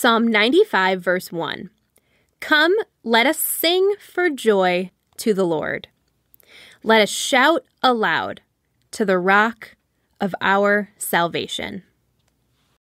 Psalm 95, verse 1. Come, let us sing for joy to the Lord. Let us shout aloud to the rock of our salvation.